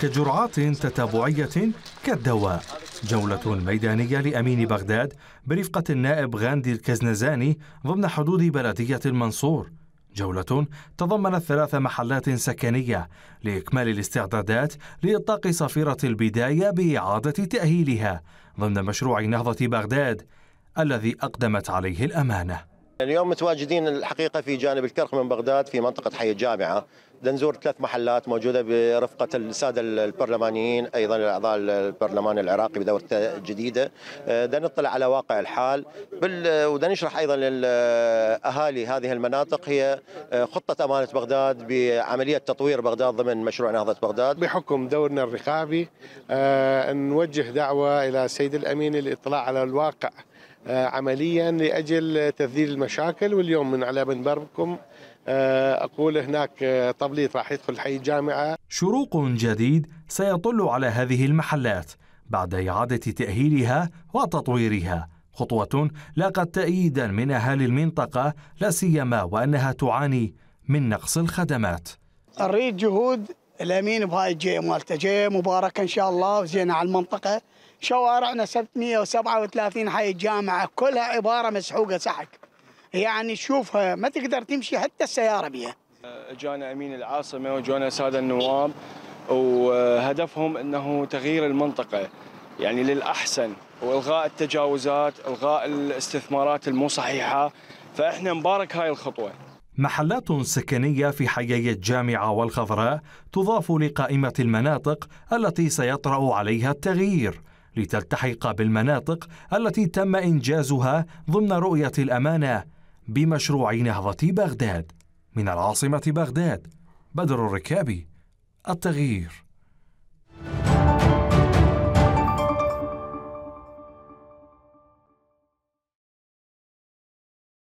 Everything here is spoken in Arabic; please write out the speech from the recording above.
كجرعات تتابعية كالدواء جولة ميدانية لأمين بغداد برفقة النائب غاندي الكزنزاني ضمن حدود بلدية المنصور جولة تضمنت ثلاث محلات سكنية لإكمال الاستعدادات لإطلاق صفيرة البداية بإعادة تأهيلها ضمن مشروع نهضة بغداد الذي أقدمت عليه الأمانة اليوم متواجدين الحقيقة في جانب الكرخ من بغداد في منطقة حي الجامعة نزور ثلاث محلات موجودة برفقة السادة البرلمانيين أيضا الأعضاء البرلمان العراقي بدورة جديدة آه، نطلع على واقع الحال بال... آه، ونشرح أيضا للأهالي هذه المناطق هي آه، خطة أمانة بغداد بعملية تطوير بغداد ضمن مشروع نهضة بغداد بحكم دورنا الرقابي نوجه دعوة إلى السيد الأمين للإطلاع على الواقع آه، عمليا لاجل تذليل المشاكل واليوم من على منبركم آه، اقول هناك طبليط آه، راح يدخل حي الجامعه شروق جديد سيطل على هذه المحلات بعد اعاده تاهيلها وتطويرها خطوه لاقت تاييدا من اهالي المنطقه لا سيما وانها تعاني من نقص الخدمات اريد جهود الامين بهاي الجي مالته جي مباركه ان شاء الله وزينه على المنطقه شوارعنا 737 حي الجامعه كلها عباره مسحوقه سحك يعني تشوفها ما تقدر تمشي حتى السياره بيها جانا امين العاصمه وجانا ساده النواب وهدفهم انه تغيير المنطقه يعني للاحسن والغاء التجاوزات الغاء الاستثمارات المو صحيحه فاحنا مبارك هاي الخطوه محلات سكنية في حي الجامعة والخضراء تضاف لقائمة المناطق التي سيطرأ عليها التغيير لتلتحق بالمناطق التي تم إنجازها ضمن رؤية الأمانة بمشروع نهضة بغداد من العاصمة بغداد بدر الركابي التغيير